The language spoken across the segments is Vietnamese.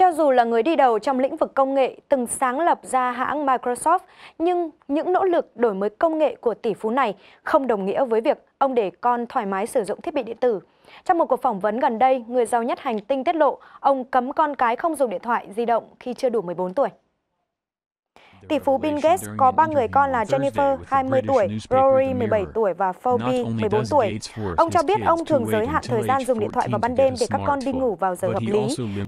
Cho dù là người đi đầu trong lĩnh vực công nghệ từng sáng lập ra hãng Microsoft, nhưng những nỗ lực đổi mới công nghệ của tỷ phú này không đồng nghĩa với việc ông để con thoải mái sử dụng thiết bị điện tử. Trong một cuộc phỏng vấn gần đây, người giàu nhất hành tinh tiết lộ ông cấm con cái không dùng điện thoại di động khi chưa đủ 14 tuổi. Tỷ phú Bill Gates có ba người con là Jennifer, 20 tuổi, Rory, 17 tuổi và Phoebe, 14 tuổi. Ông cho biết ông thường giới hạn thời gian dùng điện thoại vào ban đêm để các con đi ngủ vào giờ hợp lý.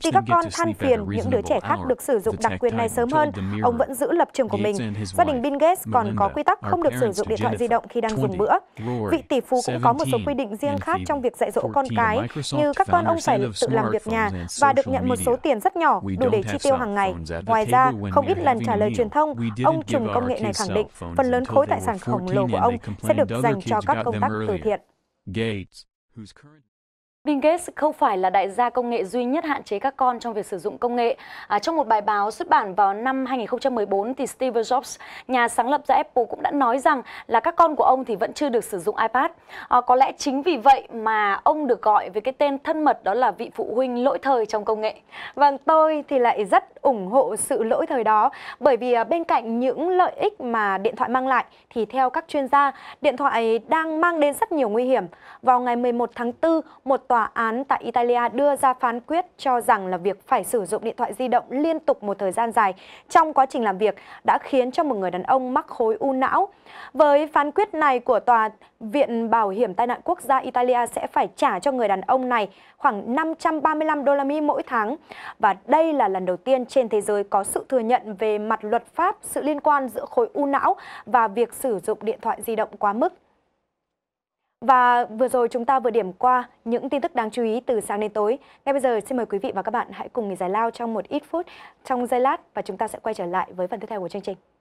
Thì các con than phiền những đứa trẻ khác được sử dụng đặc quyền này sớm hơn, ông vẫn giữ lập trường của mình. Gia đình Bill Gates còn có quy tắc không được sử dụng điện thoại di động khi đang dùng bữa. Vị tỷ phú cũng có một số quy định riêng khác trong việc dạy dỗ con cái, như các con ông phải tự làm việc nhà và được nhận một số tiền rất nhỏ đủ để chi tiêu hàng ngày. Ngoài ra, không ít lần trả lời truyền thông không, ông trùm công nghệ này khẳng định phần lớn khối tài sản khổng lồ của ông sẽ được dành cho các công tác từ thiện. Bill Gates không phải là đại gia công nghệ duy nhất hạn chế các con trong việc sử dụng công nghệ. À, trong một bài báo xuất bản vào năm 2014 thì Steve Jobs, nhà sáng lập ra Apple cũng đã nói rằng là các con của ông thì vẫn chưa được sử dụng iPad. À, có lẽ chính vì vậy mà ông được gọi với cái tên thân mật đó là vị phụ huynh lỗi thời trong công nghệ. Vâng, tôi thì lại rất ủng hộ sự lỗi thời đó bởi vì à, bên cạnh những lợi ích mà điện thoại mang lại thì theo các chuyên gia, điện thoại đang mang đến rất nhiều nguy hiểm. Vào ngày 11 tháng 4, một tòa án tại Italia đưa ra phán quyết cho rằng là việc phải sử dụng điện thoại di động liên tục một thời gian dài trong quá trình làm việc đã khiến cho một người đàn ông mắc khối u não. Với phán quyết này của Tòa Viện Bảo hiểm Tai nạn quốc gia Italia sẽ phải trả cho người đàn ông này khoảng 535 đô la Mỹ mỗi tháng. Và đây là lần đầu tiên trên thế giới có sự thừa nhận về mặt luật pháp sự liên quan giữa khối u não và việc sử dụng điện thoại di động quá mức. Và vừa rồi chúng ta vừa điểm qua những tin tức đáng chú ý từ sáng đến tối. Ngay bây giờ xin mời quý vị và các bạn hãy cùng nghỉ giải lao trong một ít phút trong giây lát và chúng ta sẽ quay trở lại với phần tiếp theo của chương trình.